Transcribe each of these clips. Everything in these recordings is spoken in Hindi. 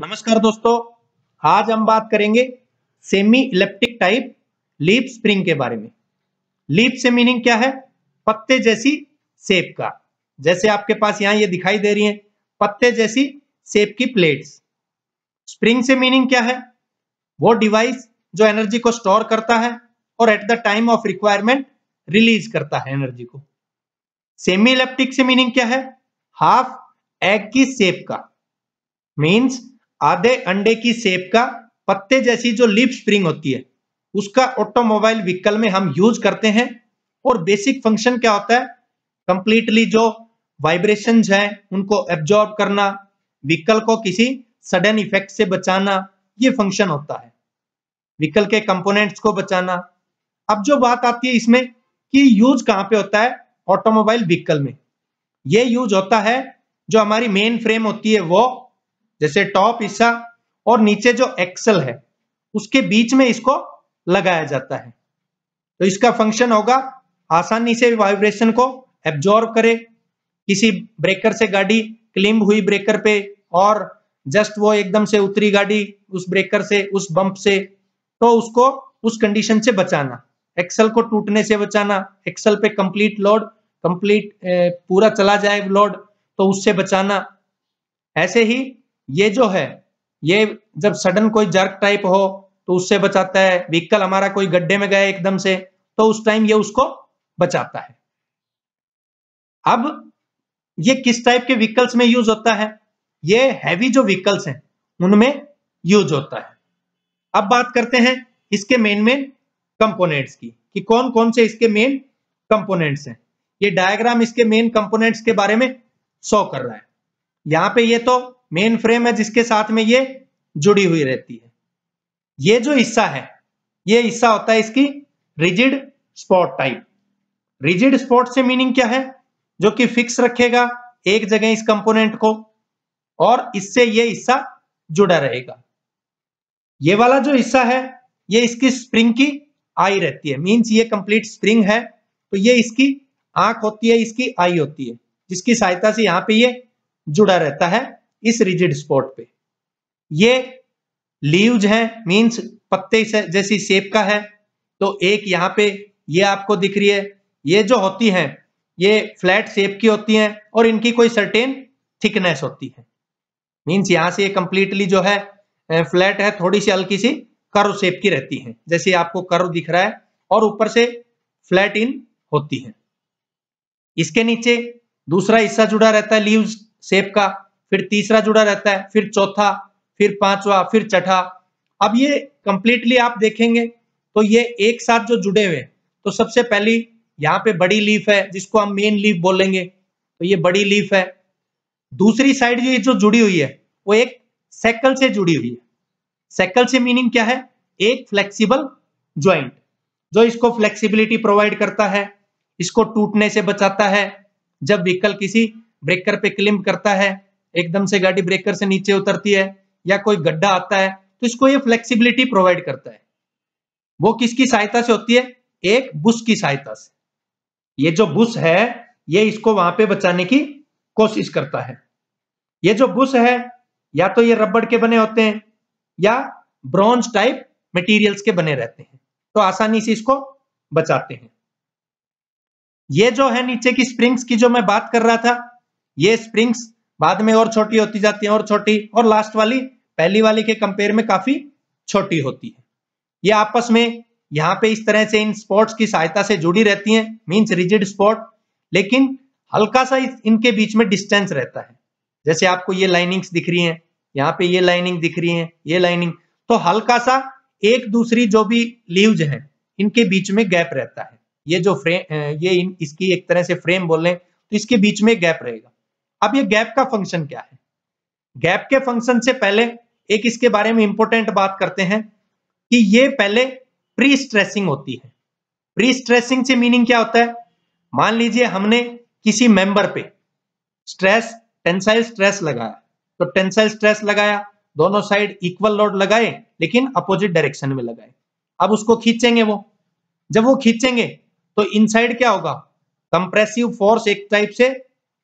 नमस्कार दोस्तों आज हम बात करेंगे semi elliptic type leaf spring के बारे में लीप से मीनिंग क्या है पत्ते जैसी सेप का जैसे आपके पास यहां ये दिखाई दे रही है पत्ते जैसी सेप की प्लेट्स स्प्रिंग से मीनिंग क्या है वो डिवाइस जो एनर्जी को स्टोर करता है और at the time of requirement release करता है एनर्जी को सेमी इलेप्टिक से मीनिंग क्या है हाफ एग की सेप का मीन्स आधे अंडे की सेप का पत्ते जैसी जो लिप स्प्रिंग होती है उसका ऑटोमोबाइल व्हीकल में हम यूज करते हैं और बेसिक फंक्शन क्या होता है कंप्लीटली जो वाइब्रेशन है उनको एब्जॉर्ब करना व्हीकल को किसी सडन इफेक्ट से बचाना ये फंक्शन होता है व्हीकल के कंपोनेंट्स को बचाना अब जो बात आती है इसमें कि यूज कहां पे होता है ऑटोमोबाइल व्हीकल में ये यूज होता है जो हमारी मेन फ्रेम होती है वो जैसे टॉप हिस्सा और नीचे जो एक्सल है उसके बीच में इसको लगाया जाता है तो इसका फंक्शन होगा आसानी से वाइब्रेशन को एब्जॉर्व करे किसी ब्रेकर से गाड़ी क्लिम हुई ब्रेकर पे और जस्ट वो एकदम से उतरी गाड़ी उस ब्रेकर से उस बंप से तो उसको उस कंडीशन से बचाना एक्सल को टूटने से बचाना एक्सल पे कंप्लीट लोड कंप्लीट पूरा चला जाए लोड तो उससे बचाना ऐसे ही ये जो है ये जब सडन कोई जर्क टाइप हो तो उससे बचाता है व्हीकल हमारा कोई गड्ढे में गया एकदम से तो उस टाइम ये उसको बचाता है अब ये किस टाइप के व्हीकल्स में यूज होता है ये हैवी जो व्हीकल्स हैं उनमें यूज होता है अब बात करते हैं इसके मेन मेन कंपोनेंट्स की कि कौन कौन से इसके मेन कंपोनेंट्स हैं ये डायग्राम इसके मेन कंपोनेंट्स के बारे में शो कर रहा है यहां पे ये तो मेन फ्रेम है जिसके साथ में ये जुड़ी हुई रहती है ये जो हिस्सा है ये हिस्सा होता है इसकी rigid spot type rigid spot से मीनिंग क्या है जो कि फिक्स रखेगा एक जगह इस कंपोनेंट को और इससे ये हिस्सा जुड़ा रहेगा ये वाला जो हिस्सा है ये इसकी स्प्रिंग की आई रहती है मींस ये कंप्लीट स्प्रिंग है तो ये इसकी आंख होती है इसकी आई होती है जिसकी सहायता से यहां पे ये जुड़ा रहता है इस रिजिड स्पॉट पे ये लीव्स है मींस पत्ते जैसी सेप का है तो एक यहाँ पे ये आपको दिख रही है ये जो होती है ये फ्लैट सेप की होती है और इनकी कोई सर्टेन थिकनेस होती है मीन्स यहां से ये कंप्लीटली जो है फ्लैट है थोड़ी सी हल्की सी कर्व शेप की रहती है जैसे आपको कर्व दिख रहा है और ऊपर से फ्लैट इन होती है इसके नीचे दूसरा हिस्सा जुड़ा रहता है लीव्स शेप का फिर तीसरा जुड़ा रहता है फिर चौथा फिर पांचवा फिर छठा अब ये कंप्लीटली आप देखेंगे तो ये एक साथ जो जुड़े हुए तो सबसे पहली यहाँ पे बड़ी लीफ है जिसको हम मेन लीफ बोलेंगे तो ये बड़ी लीफ है दूसरी साइड जो ये जो जुड़ी हुई है वो एक सेकल से जुड़ी हुई है सेकल से मीनिंग क्या है एक फ्लेक्सिबल ज्वाइंट जो इसको फ्लेक्सिबिलिटी प्रोवाइड करता है इसको टूटने से बचाता है जब व्हीकल किसी ब्रेकर पे क्लिम करता है एकदम से गाड़ी ब्रेकर से नीचे उतरती है या कोई गड्ढा आता है तो इसको ये फ्लेक्सिबिलिटी प्रोवाइड करता है वो किसकी सहायता से होती है एक बुश की सहायता से ये जो बुश है ये इसको वहां पे बचाने की कोशिश करता है ये जो बुश है या तो ये रबड़ के बने होते हैं या ब्रॉन्ज टाइप मटेरियल्स के बने रहते हैं तो आसानी से इसको बचाते हैं ये जो है नीचे की स्प्रिंग्स की जो मैं बात कर रहा था ये स्प्रिंग्स बाद में और छोटी होती जाती है और छोटी और लास्ट वाली पहली वाली के कंपेयर में काफी छोटी होती है ये आपस में यहाँ पे इस तरह से इन स्पॉट्स की सहायता से जुड़ी रहती हैं मींस रिजिड स्पॉट लेकिन हल्का सा इनके बीच में डिस्टेंस रहता है जैसे आपको ये लाइनिंग्स दिख रही हैं यहाँ पे ये लाइनिंग दिख रही है ये लाइनिंग तो हल्का सा एक दूसरी जो भी लीव्स हैं इनके बीच में गैप रहता है ये जो फ्रेम ये इन, इसकी एक तरह से फ्रेम बोल रहे हैं तो इसके बीच में गैप रहेगा अब ये गैप का फंक्शन क्या है गैप के फंक्शन से पहले एक इसके बारे में इंपॉर्टेंट बात करते हैं कि ये पहले प्री स्ट्रेसिंग होती है प्री स्ट्रेसिंग से मीनिंग क्या होता है मान लीजिए हमने किसी मेंबर पे स्ट्रेस टेंसाइल स्ट्रेस लगाया तो टेंसाइल स्ट्रेस लगाया दोनों साइड इक्वल लोड लगाए लेकिन अपोजिट डायरेक्शन में लगाए अब उसको खींचेंगे वो जब वो खींचेंगे तो इनसाइड क्या होगा कंप्रेसिव फोर्स एक टाइप से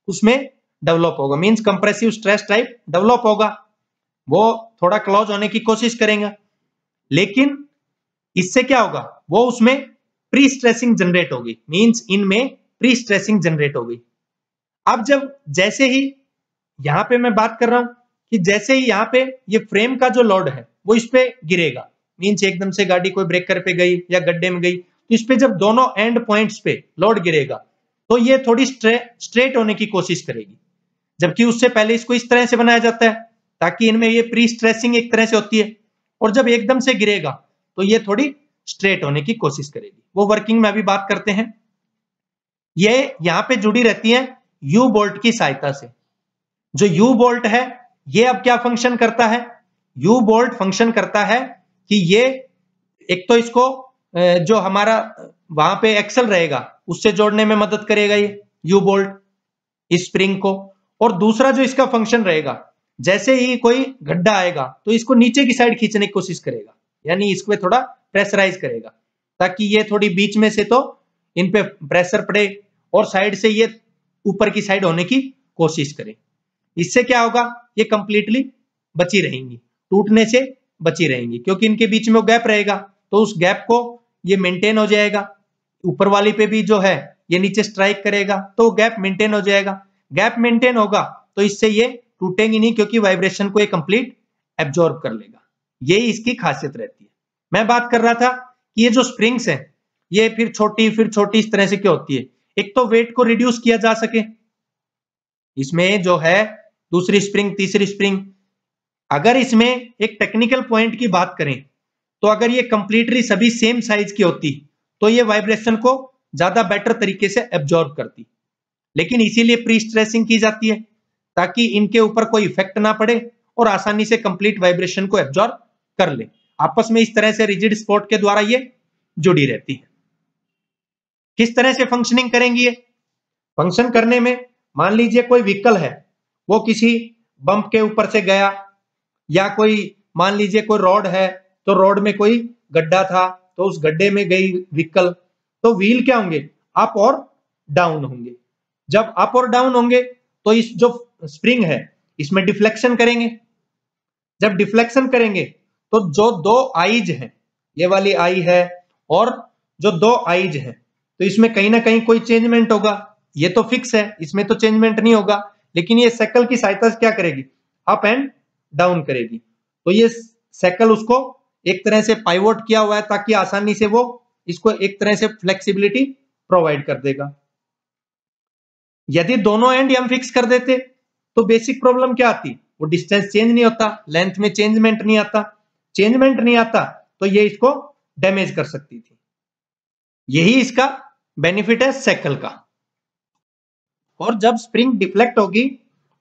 उसमें डेवलप होगा means compressive stress type develop होगा वो थोड़ा क्लोज होने की कोशिश करेंगे लेकिन इससे क्या होगा वो उसमें प्री स्ट्रेसिंग जनरेट होगी मीन्स इनमें प्री स्ट्रेसिंग जनरेट होगी अब जब जैसे ही यहां पे मैं बात कर रहा हूं कि जैसे ही यहाँ पे ये फ्रेम का जो लोड है वो इस पे गिरेगा मीन्स एकदम से गाड़ी कोई ब्रेकर पे गई या गड्ढे में गई तो इस पे जब दोनों एंड पॉइंट्स पे लोड गिरेगा तो ये थोड़ी स्ट्रे, स्ट्रेट होने की कोशिश करेगी जबकि उससे पहले इसको इस तरह से बनाया जाता है ताकि इनमें ये प्री स्ट्रेसिंग एक तरह से होती है और जब एकदम से गिरेगा तो ये थोड़ी स्ट्रेट होने की कोशिश करेगी वो वर्किंग में अभी बात करते हैं ये यहां पे जुड़ी रहती है यू बोल्ट की सहायता से जो यू बोल्ट है ये अब क्या फंक्शन करता है यू बोल्ट फंक्शन करता है कि ये एक तो इसको जो हमारा वहां पे एक्सल रहेगा उससे जोड़ने में मदद करेगा ये यू बोल्ट स्प्रिंग को और दूसरा जो इसका फंक्शन रहेगा जैसे ही कोई गड्ढा आएगा तो इसको नीचे की साइड खींचने की कोशिश करेगा यानी इसको थोड़ा प्रेशराइज करेगा ताकि ये थोड़ी बीच में से तो इन पे प्रेशर पड़े और साइड से ये ऊपर की साइड होने की कोशिश करें इससे क्या होगा ये कंप्लीटली बची रहेंगी टूटने से बची रहेंगी क्योंकि इनके बीच में गैप रहेगा तो उस गैप को ये मेंटेन हो जाएगा ऊपर वाली पे भी जो है ये नीचे स्ट्राइक करेगा तो गैप मेंटेन हो जाएगा गैप मेंटेन होगा तो इससे ये टूटेंगे नहीं क्योंकि वाइब्रेशन को ये कंप्लीट एब्जॉर्ब कर लेगा यही इसकी खासियत रहती है मैं बात कर रहा था कि ये जो स्प्रिंग्स हैं ये फिर छोटी फिर छोटी इस तरह से क्या होती है एक तो वेट को रिड्यूस किया जा सके इसमें जो है दूसरी स्प्रिंग तीसरी स्प्रिंग अगर इसमें एक टेक्निकल पॉइंट की बात करें तो अगर ये कंप्लीटली सभी सेम साइज की होती तो ये वाइब्रेशन को ज्यादा बेटर तरीके से एब्जॉर्ब करती लेकिन इसीलिए प्री स्ट्रेसिंग की जाती है ताकि इनके ऊपर कोई इफेक्ट ना पड़े और आसानी से कंप्लीट वाइब्रेशन को एब्जॉर्ब कर ले आपस में इस तरह से रिजिड स्पोर्ट के द्वारा ये जुड़ी रहती है किस तरह से फंक्शनिंग करेंगी ये फंक्शन करने में मान लीजिए कोई व्हीकल है वो किसी बंप के ऊपर से गया या कोई मान लीजिए कोई रोड है तो रोड में कोई गड्ढा था तो उस गड्ढे में गई व्हीकल तो व्हील क्या होंगे अप और डाउन होंगे जब अप और डाउन होंगे तो इस जो स्प्रिंग है इसमें डिफ्लेक्शन करेंगे जब डिफ्लेक्शन करेंगे तो जो दो आईज है ये वाली आई है और जो दो आईज है तो इसमें कहीं ना कहीं कोई चेंजमेंट होगा ये तो फिक्स है इसमें तो चेंजमेंट नहीं होगा लेकिन ये सेकल की सहायता से क्या करेगी अप एंड डाउन करेगी तो ये सेकल उसको एक तरह से पाइवोट किया हुआ है ताकि आसानी से वो इसको एक तरह से फ्लेक्सिबिलिटी प्रोवाइड कर देगा यदि दोनों एंड हम फिक्स कर देते तो बेसिक प्रॉब्लम क्या आती वो डिस्टेंस चेंज नहीं होता लेंथ में चेंजमेंट नहीं आता चेंजमेंट नहीं आता तो ये इसको डैमेज कर सकती थी यही इसका बेनिफिट है सेकल का और जब स्प्रिंग डिफ्लेक्ट होगी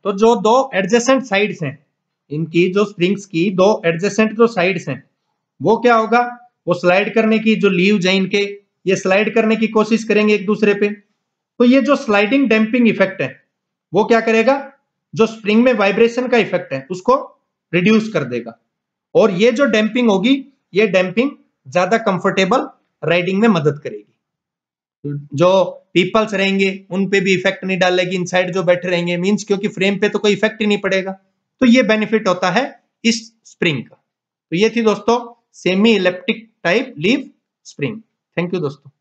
तो जो दो एडजेसेंट साइड्स हैं इनकी जो स्प्रिंग्स की दो एडजेसेंट जो साइड्स हैं वो क्या होगा वो स्लाइड करने की जो लीव्स हैं इनके ये स्लाइड करने की कोशिश करेंगे एक दूसरे पे तो ये जो स्लाइडिंग डैम्पिंग इफेक्ट है वो क्या करेगा जो स्प्रिंग में वाइब्रेशन का इफेक्ट है उसको रिड्यूस कर देगा और ये जो डैम्पिंग होगी ये डैम्पिंग ज्यादा कंफर्टेबल राइडिंग में मदद करेगी जो पीपल्स रहेंगे उन पे भी इफेक्ट नहीं डालेगी इनसाइड जो बैठे रहेंगे मींस क्योंकि फ्रेम पे तो कोई इफेक्ट ही नहीं पड़ेगा तो ये बेनिफिट होता है इस स्प्रिंग का तो ये थी दोस्तों semi elliptic type leaf spring thank you दोस्तों